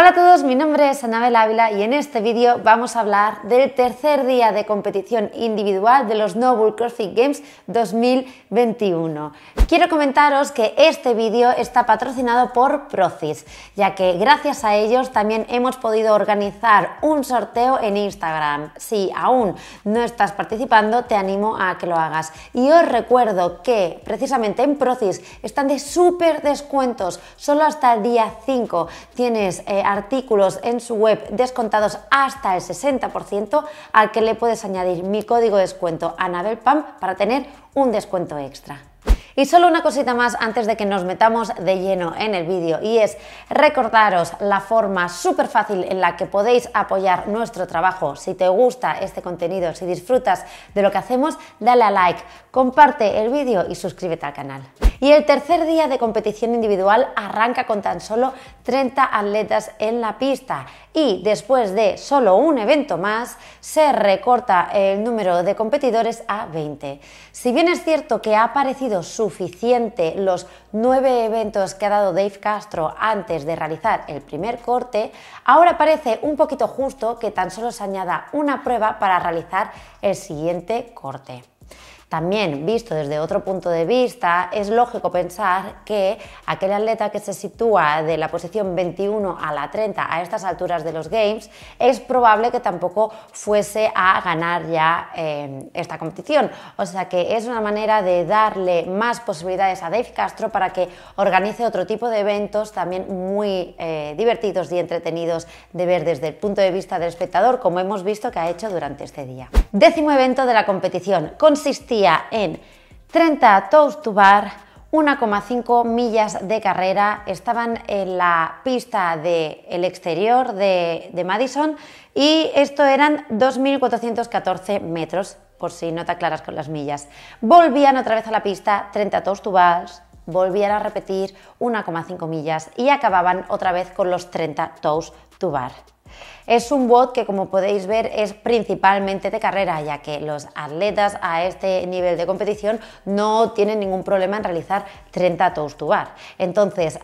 Hola a todos, mi nombre es Anabel Ávila y en este vídeo vamos a hablar del tercer día de competición individual de los Noble CrossFit Games 2021. Quiero comentaros que este vídeo está patrocinado por Procis, ya que gracias a ellos también hemos podido organizar un sorteo en Instagram. Si aún no estás participando, te animo a que lo hagas. Y os recuerdo que precisamente en Procis están de súper descuentos, solo hasta el día 5 tienes eh, artículos en su web descontados hasta el 60%, al que le puedes añadir mi código de descuento AnabelPam para tener un descuento extra. Y solo una cosita más antes de que nos metamos de lleno en el vídeo y es recordaros la forma súper fácil en la que podéis apoyar nuestro trabajo. Si te gusta este contenido, si disfrutas de lo que hacemos, dale a like, comparte el vídeo y suscríbete al canal. Y el tercer día de competición individual arranca con tan solo 30 atletas en la pista y después de solo un evento más se recorta el número de competidores a 20. Si bien es cierto que ha parecido suficiente los nueve eventos que ha dado Dave Castro antes de realizar el primer corte, ahora parece un poquito justo que tan solo se añada una prueba para realizar el siguiente corte. También, visto desde otro punto de vista, es lógico pensar que aquel atleta que se sitúa de la posición 21 a la 30 a estas alturas de los Games, es probable que tampoco fuese a ganar ya em, esta competición. O sea que es una manera de darle más posibilidades a Dave Castro para que organice otro tipo de eventos también muy eh, divertidos y entretenidos de ver desde el punto de vista del espectador, como hemos visto que ha hecho durante este día. Décimo evento de la competición. Consistía en 30 toes to bar, 1,5 millas de carrera, estaban en la pista del el exterior de, de, Madison y esto eran 2.414 metros, por si no te aclaras con las millas. Volvían otra vez a la pista, 30 toes to bar, volvían a repetir 1,5 millas y acababan otra vez con los 30 toes to bar. Es un bot que como podéis ver es principalmente de carrera, ya que los atletas a este nivel de competición no tienen ningún problema en realizar 30 tostubar. Entonces,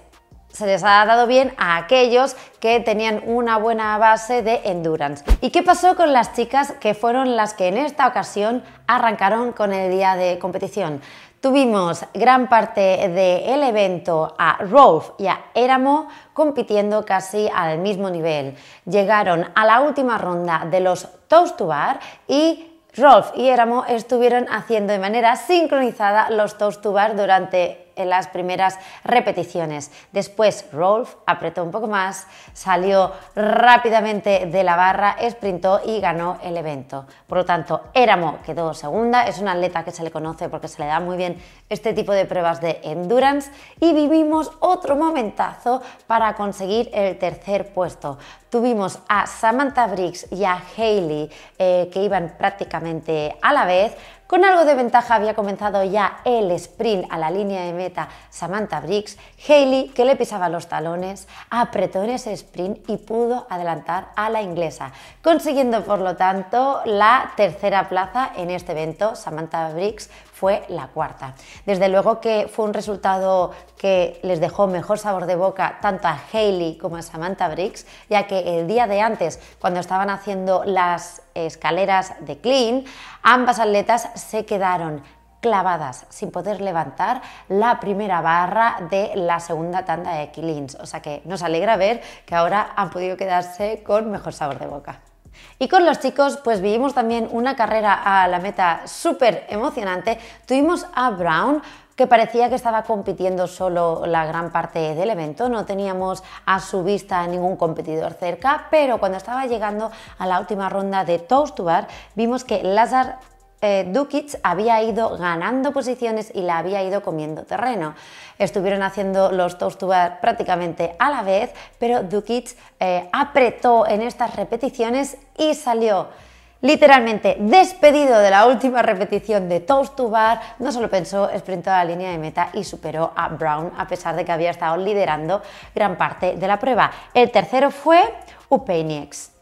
se les ha dado bien a aquellos que tenían una buena base de endurance. ¿Y qué pasó con las chicas que fueron las que en esta ocasión arrancaron con el día de competición? Tuvimos gran parte del evento a Rolf y a Éramo compitiendo casi al mismo nivel. Llegaron a la última ronda de los Toast to Bar y Rolf y Éramo estuvieron haciendo de manera sincronizada los Toast to Bar durante en las primeras repeticiones. Después Rolf apretó un poco más, salió rápidamente de la barra, sprintó y ganó el evento. Por lo tanto, Éramo quedó segunda, es un atleta que se le conoce porque se le da muy bien este tipo de pruebas de endurance y vivimos otro momentazo para conseguir el tercer puesto. Tuvimos a Samantha Briggs y a Hayley eh, que iban prácticamente a la vez, con algo de ventaja había comenzado ya el sprint a la línea de meta Samantha Briggs, Hayley que le pisaba los talones, apretó en ese sprint y pudo adelantar a la inglesa, consiguiendo por lo tanto la tercera plaza en este evento. Samantha Briggs fue la cuarta. Desde luego que fue un resultado que les dejó mejor sabor de boca tanto a Hailey como a Samantha Briggs, ya que el día de antes, cuando estaban haciendo las escaleras de clean, ambas atletas se quedaron clavadas sin poder levantar la primera barra de la segunda tanda de Killings. O sea que nos alegra ver que ahora han podido quedarse con mejor sabor de boca. Y con los chicos, pues vivimos también una carrera a la meta súper emocionante. Tuvimos a Brown, que parecía que estaba compitiendo solo la gran parte del evento, no teníamos a su vista ningún competidor cerca, pero cuando estaba llegando a la última ronda de Toast to Bar, vimos que Lazar eh, había ido ganando posiciones y la había ido comiendo terreno. Estuvieron haciendo los Toast to bar prácticamente a la vez, pero Dukic eh, apretó en estas repeticiones y salió literalmente despedido de la última repetición de Toast to Bar, no solo pensó, sprintó a la línea de meta y superó a Brown a pesar de que había estado liderando gran parte de la prueba. El tercero fue Upeniex.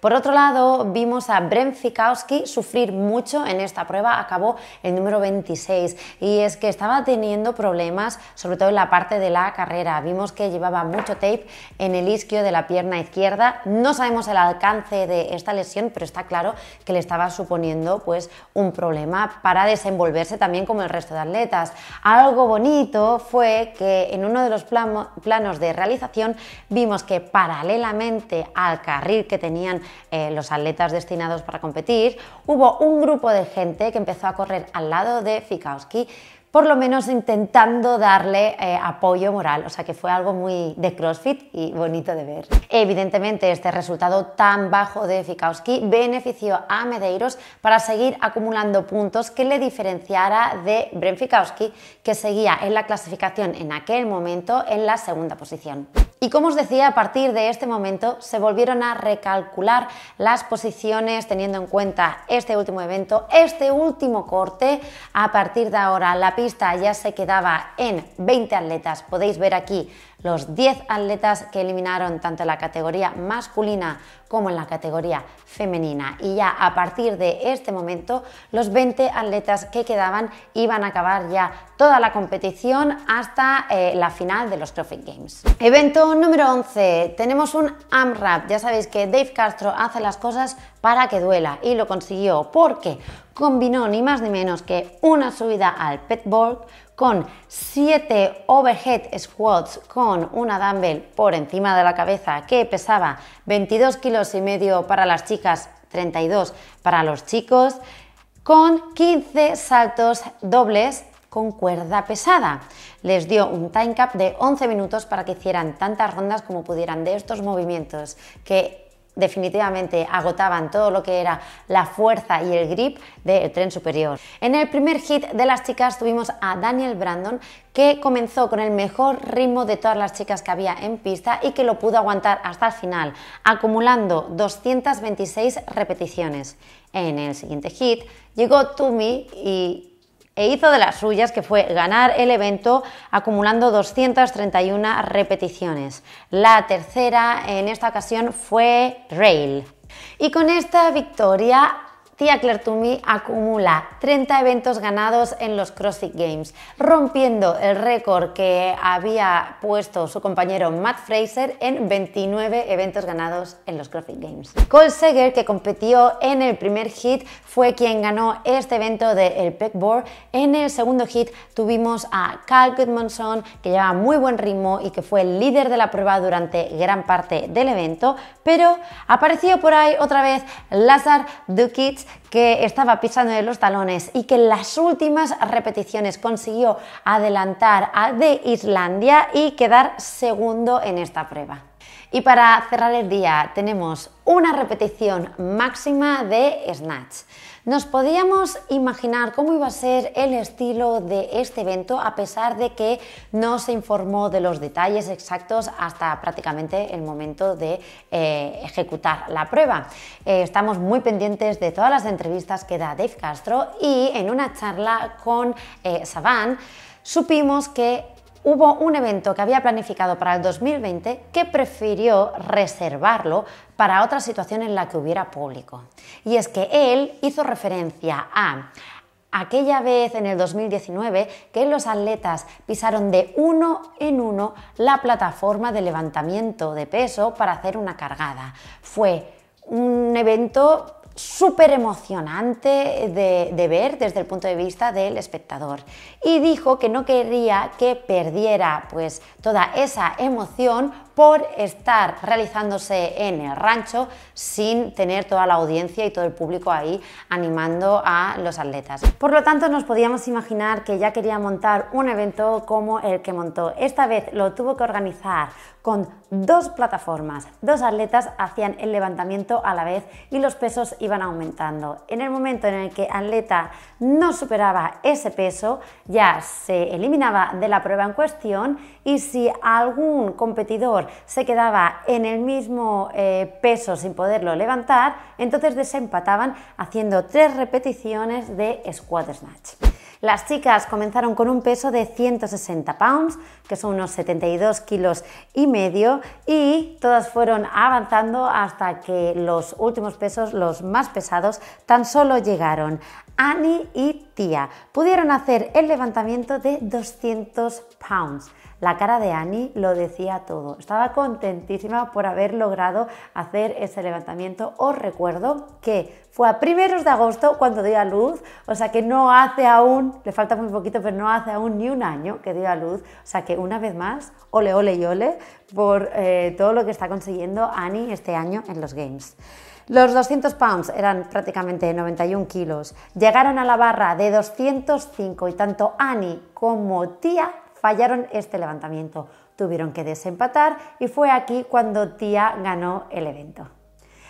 Por otro lado, vimos a Bren Fikowski sufrir mucho en esta prueba, acabó el número 26 y es que estaba teniendo problemas, sobre todo en la parte de la carrera. Vimos que llevaba mucho tape en el isquio de la pierna izquierda. No sabemos el alcance de esta lesión, pero está claro que le estaba suponiendo pues un problema para desenvolverse también como el resto de atletas. Algo bonito fue que en uno de los planos de realización vimos que paralelamente al carril que tenían eh, los atletas destinados para competir, hubo un grupo de gente que empezó a correr al lado de Fikowski por lo menos intentando darle eh, apoyo moral, o sea que fue algo muy de CrossFit y bonito de ver. Evidentemente este resultado tan bajo de Fikowski benefició a Medeiros para seguir acumulando puntos que le diferenciara de Bren Fikowski, que seguía en la clasificación en aquel momento en la segunda posición. Y como os decía, a partir de este momento se volvieron a recalcular las posiciones teniendo en cuenta este último evento, este último corte. A partir de ahora la pista ya se quedaba en 20 atletas. Podéis ver aquí los 10 atletas que eliminaron tanto en la categoría masculina como en la categoría femenina. Y ya a partir de este momento, los 20 atletas que quedaban iban a acabar ya toda la competición hasta eh, la final de los Trophy Games. Evento número 11. Tenemos un AMRAP. Ya sabéis que Dave Castro hace las cosas para que duela y lo consiguió porque combinó ni más ni menos que una subida al pet con 7 overhead squats con una dumbbell por encima de la cabeza que pesaba 22 kilos y medio para las chicas, 32 para los chicos, con 15 saltos dobles con cuerda pesada. Les dio un time cap de 11 minutos para que hicieran tantas rondas como pudieran de estos movimientos, que definitivamente agotaban todo lo que era la fuerza y el grip del tren superior. En el primer hit de las chicas tuvimos a Daniel Brandon que comenzó con el mejor ritmo de todas las chicas que había en pista y que lo pudo aguantar hasta el final, acumulando 226 repeticiones. En el siguiente hit llegó Tumi y e hizo de las suyas, que fue ganar el evento acumulando 231 repeticiones. La tercera en esta ocasión fue Rail. Y con esta victoria Tia Claire acumula 30 eventos ganados en los CrossFit Games, rompiendo el récord que había puesto su compañero Matt Fraser en 29 eventos ganados en los CrossFit Games. Cole Seger, que competió en el primer hit, fue quien ganó este evento del el Pegboard. En el segundo hit tuvimos a Carl Goodmanson, que lleva muy buen ritmo y que fue el líder de la prueba durante gran parte del evento, pero apareció por ahí otra vez Lazar Dukic, que estaba pisando de los talones y que en las últimas repeticiones consiguió adelantar a de Islandia y quedar segundo en esta prueba. Y para cerrar el día tenemos una repetición máxima de snatch. Nos podíamos imaginar cómo iba a ser el estilo de este evento a pesar de que no se informó de los detalles exactos hasta prácticamente el momento de eh, ejecutar la prueba. Eh, estamos muy pendientes de todas las entrevistas que da Dave Castro y en una charla con eh, supimos que hubo un evento que había planificado para el 2020 que prefirió reservarlo para otra situación en la que hubiera público. Y es que él hizo referencia a aquella vez en el 2019 que los atletas pisaron de uno en uno la plataforma de levantamiento de peso para hacer una cargada. Fue un evento súper emocionante de, ver desde el punto de vista del espectador. Y dijo que no quería que perdiera pues toda esa emoción por estar realizándose en el rancho sin tener toda la audiencia y todo el público ahí animando a los atletas. Por lo tanto, nos podíamos imaginar que ya quería montar un evento como el que montó. Esta vez lo tuvo que organizar con dos plataformas. Dos atletas hacían el levantamiento a la vez y los pesos iban aumentando. En el momento en el que atleta no superaba ese peso, ya se eliminaba de la prueba en cuestión y si algún competidor se quedaba en el mismo eh, peso sin poderlo levantar, entonces desempataban haciendo tres repeticiones de squat snatch. Las chicas comenzaron con un peso de 160 pounds, que son unos 72 kilos y medio, y todas fueron avanzando hasta que los últimos pesos, los más pesados, tan solo llegaron. Annie y Tía pudieron hacer el levantamiento de 200 pounds. La cara de Annie lo decía todo. Estaba contentísima por haber logrado hacer ese levantamiento. Os recuerdo que fue a primeros de agosto cuando dio a luz, o sea que no hace aún, le falta muy poquito, pero no hace aún ni un año que dio a luz. O sea que una vez más, ole, ole y ole por eh, todo lo que está consiguiendo Annie este año en los Games. Los 200 pounds eran prácticamente 91 kilos. Llegaron a la barra de 205 y tanto Annie como Tía fallaron este levantamiento. Tuvieron que desempatar y fue aquí cuando Tía ganó el evento.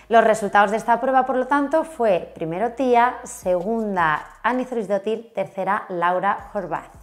Los resultados de esta prueba, por lo tanto, fue primero Tía, segunda Anis Dotil, tercera Laura Horvath.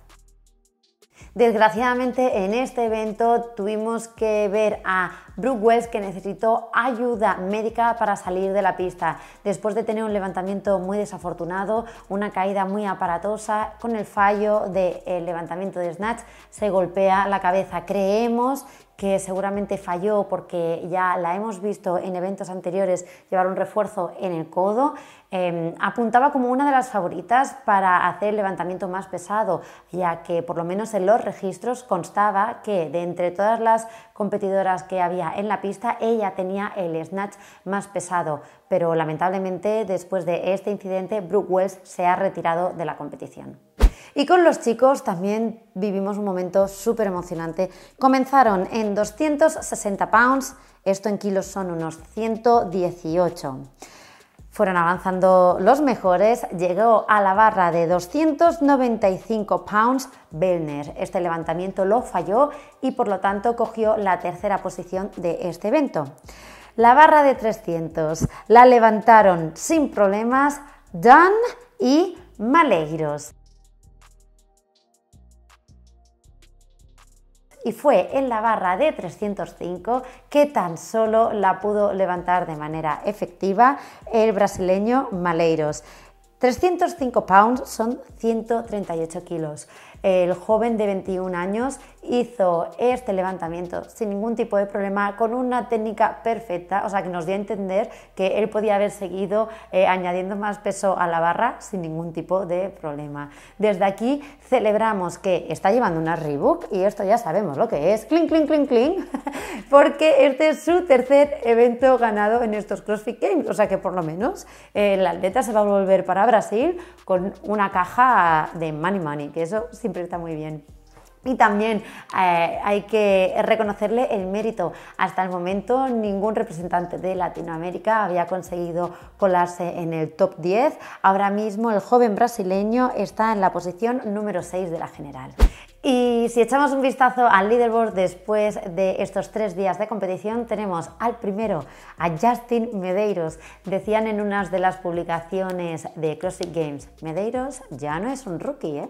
Desgraciadamente en este evento tuvimos que ver a Brooke Wells que necesitó ayuda médica para salir de la pista después de tener un levantamiento muy desafortunado, una caída muy aparatosa, con el fallo del levantamiento de snatch se golpea la cabeza. Creemos que seguramente falló porque ya la hemos visto en eventos anteriores llevar un refuerzo en el codo, em, apuntaba como una de las favoritas para hacer el levantamiento más pesado, ya que por lo menos en los registros constaba que de entre todas las competidoras que había en la pista, ella tenía el snatch más pesado, pero lamentablemente después de este incidente, Brooke Wells se ha retirado de la competición. Y con los chicos también vivimos un momento súper emocionante. Comenzaron en 260 pounds, esto en kilos son unos 118. Fueron avanzando los mejores, llegó a la barra de 295 pounds Belner. Este levantamiento lo falló y por lo tanto cogió la tercera posición de este evento. La barra de 300 la levantaron sin problemas Dan y Malegros. y fue en la barra de 305 que tan solo la pudo levantar de manera efectiva el brasileño Maleiros. 305 pounds son 138 kilos el joven de 21 años hizo este levantamiento sin ningún tipo de problema, con una técnica perfecta, o sea que nos dio a entender que él podía haber seguido eh, añadiendo más peso a la barra sin ningún tipo de problema. Desde aquí celebramos que está llevando una rebook y esto ya sabemos lo que es, clink, clink, clink, clink, porque este es su tercer evento ganado en estos CrossFit Games, o sea que por lo menos el eh, atleta se va a volver para Brasil con una caja de money money, que eso sí siempre está muy bien. Y también eh, hay que reconocerle el mérito. Hasta el momento ningún representante de Latinoamérica había conseguido colarse en el top 10. Ahora mismo el joven brasileño está en la posición número 6 de la general. Y si echamos un vistazo al leaderboard después de estos tres días de competición, tenemos al primero a Justin Medeiros. Decían en unas de las publicaciones de CrossFit Games, Medeiros ya no es un rookie, ¿eh?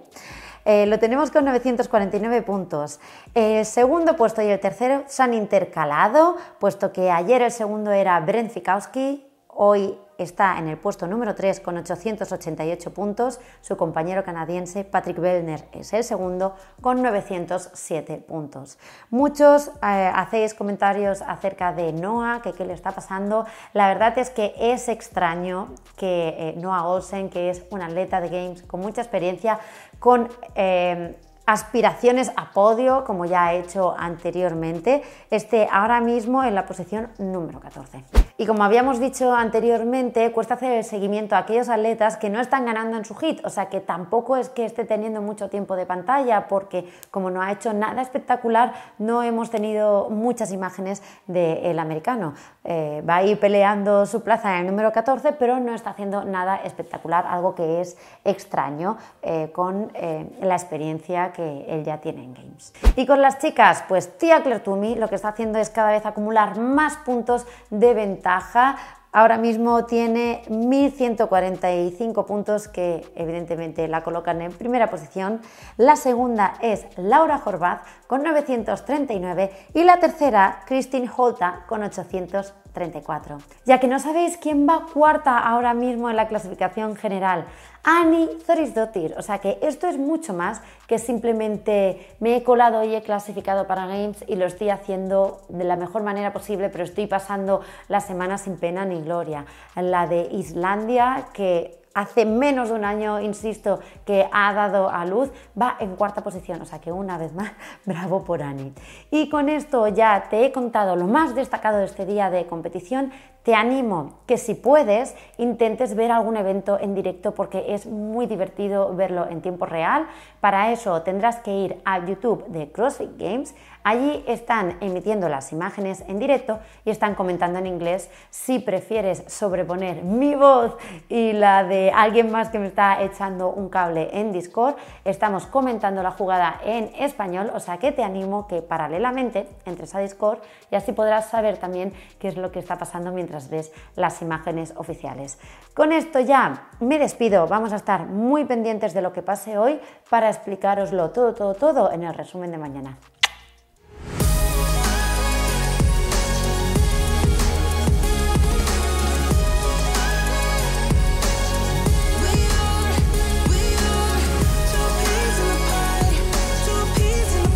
eh lo tenemos con 949 puntos. El eh, segundo puesto y el tercero se han intercalado, puesto que ayer el segundo era Brent Fikowski, hoy está en el puesto número 3 con 888 puntos, su compañero canadiense Patrick Bellner es el segundo con 907 puntos. Muchos eh, hacéis comentarios acerca de Noah, que qué le está pasando. La verdad es que es extraño que eh, Noah Olsen, que es un atleta de games con mucha experiencia, con... Eh, aspiraciones a podio, como ya he hecho anteriormente, esté ahora mismo en la posición número 14. Y como habíamos dicho anteriormente, cuesta hacer el seguimiento a aquellos atletas que no están ganando en su hit, o sea que tampoco es que esté teniendo mucho tiempo de pantalla, porque como no ha hecho nada espectacular, no hemos tenido muchas imágenes del americano. Eh, va a ir peleando su plaza en el número 14, pero no está haciendo nada espectacular, algo que es extraño eh, con eh, la experiencia que que él ya tiene en Games. Y con las chicas, pues Tía Claire lo que está haciendo es cada vez acumular más puntos de ventaja Ahora mismo tiene 1.145 puntos que evidentemente la colocan en primera posición. La segunda es Laura Jorbaz con 939 y la tercera Christine Holta con 800. Ya que no sabéis quién va cuarta ahora mismo en la clasificación general, Ani Zorisdottir. O sea que esto es mucho más que simplemente me he colado y he clasificado para Games y lo estoy haciendo de la mejor manera posible, pero estoy pasando la semana sin pena ni gloria. La de Islandia, que hace menos de un año, insisto, que ha dado a luz, va en cuarta posición. O sea que una vez más, bravo por Ani. Y con esto ya te he contado lo más destacado de este día de competición. Te animo que si puedes intentes ver algún evento en directo porque es muy divertido verlo en tiempo real. Para eso tendrás que ir a YouTube de CrossFit Games. Allí están emitiendo las imágenes en directo y están comentando en inglés. Si prefieres sobreponer mi voz y la de alguien más que me está echando un cable en Discord, estamos comentando la jugada en español, o sea que te animo que paralelamente entres a Discord y así podrás saber también qué es lo que está pasando mientras ves las imágenes oficiales. Con esto ya me despido, vamos a estar muy pendientes de lo que pase hoy para explicaroslo todo, todo, todo en el resumen de mañana.